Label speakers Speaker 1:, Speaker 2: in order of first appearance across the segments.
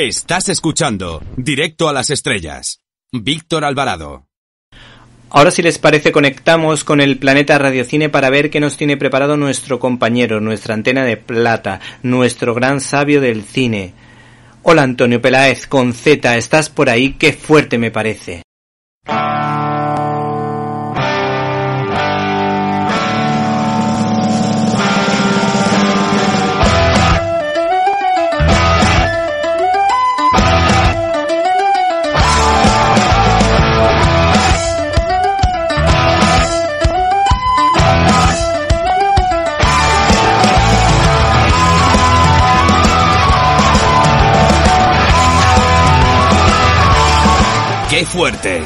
Speaker 1: Estás escuchando Directo a las Estrellas. Víctor Alvarado. Ahora si les parece conectamos con el planeta Radiocine para ver qué nos tiene preparado nuestro compañero, nuestra antena de plata, nuestro gran sabio del cine. Hola Antonio Peláez, con Z, ¿estás por ahí? Qué fuerte me parece. fuerte.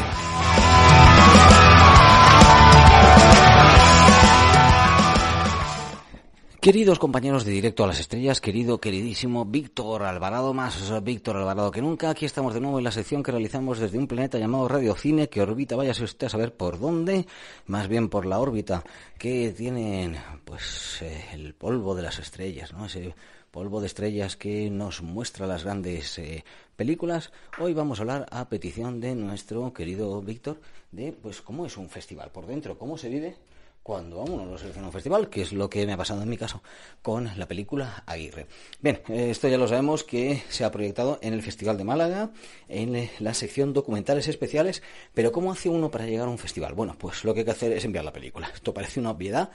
Speaker 1: Queridos compañeros de Directo a las Estrellas, querido, queridísimo Víctor Alvarado, más Víctor Alvarado que nunca, aquí estamos de nuevo en la sección que realizamos desde un planeta llamado Radio Cine, que orbita, vaya usted a saber por dónde, más bien por la órbita que tienen, pues, eh, el polvo de las estrellas, ¿no? Ese polvo de estrellas que nos muestra las grandes eh, películas, hoy vamos a hablar a petición de nuestro querido Víctor de pues cómo es un festival por dentro, cómo se vive cuando a uno lo selecciona un festival, que es lo que me ha pasado en mi caso con la película Aguirre. Bien, eh, esto ya lo sabemos que se ha proyectado en el Festival de Málaga, en eh, la sección documentales especiales, pero ¿cómo hace uno para llegar a un festival? Bueno, pues lo que hay que hacer es enviar la película. Esto parece una obviedad,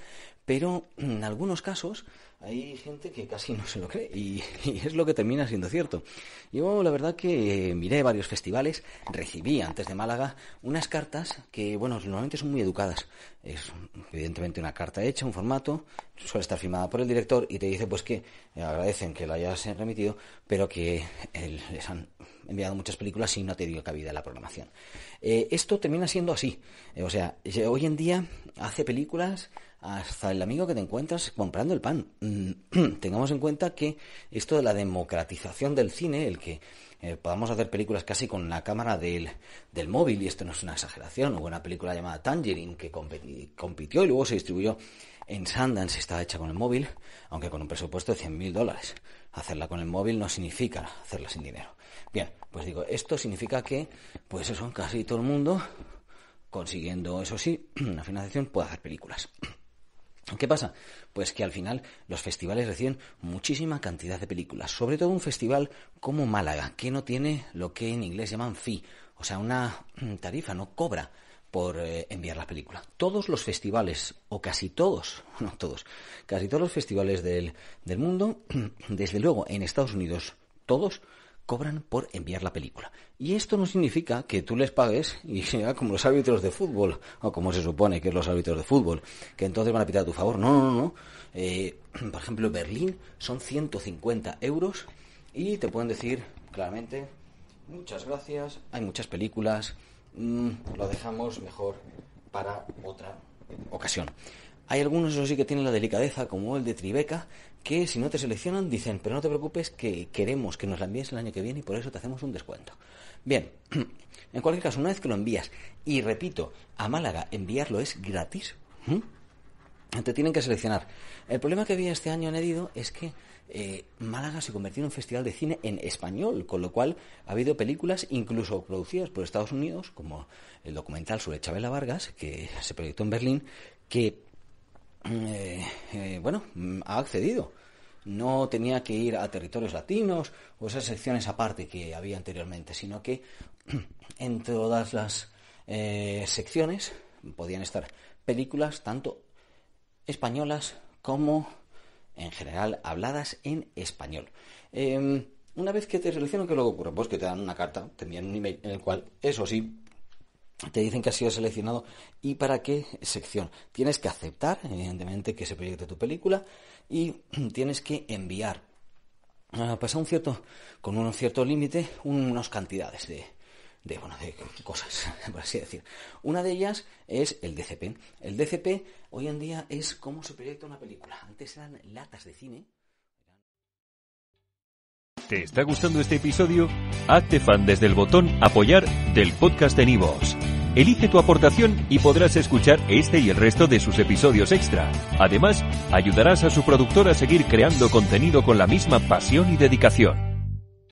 Speaker 1: pero en algunos casos hay gente que casi no se lo cree y, es lo que termina siendo cierto. Yo la verdad que eh, miré varios festivales, recibí antes de Málaga unas cartas que, bueno, normalmente son muy educadas. Es evidentemente una carta hecha, un formato, suele estar firmada por el director y te dice pues que eh, agradecen que la hayas eh, remitido, pero que les han enviado muchas películas y no te dio cabida la programación. esto termina siendo así. o sea, hoy en día hace películas hasta el amigo que te encuentras comprando el pan. Mm, tengamos en cuenta que esto de la democratización del cine, el que eh, podamos hacer películas casi con la cámara del, móvil, y esto no es una exageración, hubo una película llamada Tangerine que compitió y luego se distribuyó en Sundance, estaba hecha con el móvil, aunque con un presupuesto de 100.000 dólares. Hacerla con el móvil no significa hacerla sin dinero. Bien, pues digo, esto significa que, pues eso, casi todo el mundo, consiguiendo, eso sí, una financiación, puede hacer películas. ¿Qué pasa? Pues que al final los festivales reciben muchísima cantidad de películas, sobre todo un festival como Málaga, que no tiene lo que en inglés llaman fee, o sea, una mm, tarifa, no cobra por eh, enviar la película. Todos los festivales, o casi todos, no todos, casi todos los festivales del, del mundo, desde luego en Estados Unidos, todos cobran por enviar la película. Y esto no significa que tú les pagues y como los árbitros de fútbol, o como se supone que es los árbitros de fútbol, que entonces van a pitar a tu favor. No, no, no. Eh, por ejemplo, Berlín son 150 euros y te pueden decir claramente, muchas gracias, hay muchas películas, mm, lo dejamos mejor para otra ocasión. Hay algunos, eso sí, que tienen la delicadeza, como el de Tribeca, que si no te seleccionan dicen, pero no te preocupes que queremos que nos la envíes el año que viene y por eso te hacemos un descuento. Bien, en cualquier caso, una vez que lo envías, y repito, a Málaga enviarlo es gratis, te tienen que seleccionar. El problema que había este año añadido es que eh, Málaga se convirtió en un festival de cine en español, con lo cual ha habido películas incluso producidas por Estados Unidos, como el documental sobre Chabela Vargas, que se proyectó en Berlín, que eh, eh, bueno, mm, ha accedido. No tenía que ir a territorios latinos o esas secciones aparte que había anteriormente, sino que en todas las eh, secciones podían estar películas tanto españolas como en general habladas en español. Em, una vez que te seleccionan, ¿qué es lo que ocurre? Pues que te dan una carta, te envían un email en el cual, eso sí, te dicen que has sido seleccionado y para qué sección. Tienes que aceptar, evidentemente, que se proyecte tu película y tienes que enviar, ah, pasa pues, un cierto, con un cierto límite, unas cantidades de, de cosas, por así decir. Una de ellas es el DCP. El DCP hoy en día es cómo se proyecta una película. Antes eran latas de cine. ¿Te está gustando este episodio? Hazte fan desde el botón apoyar del podcast en Nivos. Elige tu aportación y podrás escuchar este y el resto de sus episodios extra. Además, ayudarás a su productor a seguir creando contenido con la misma pasión y dedicación.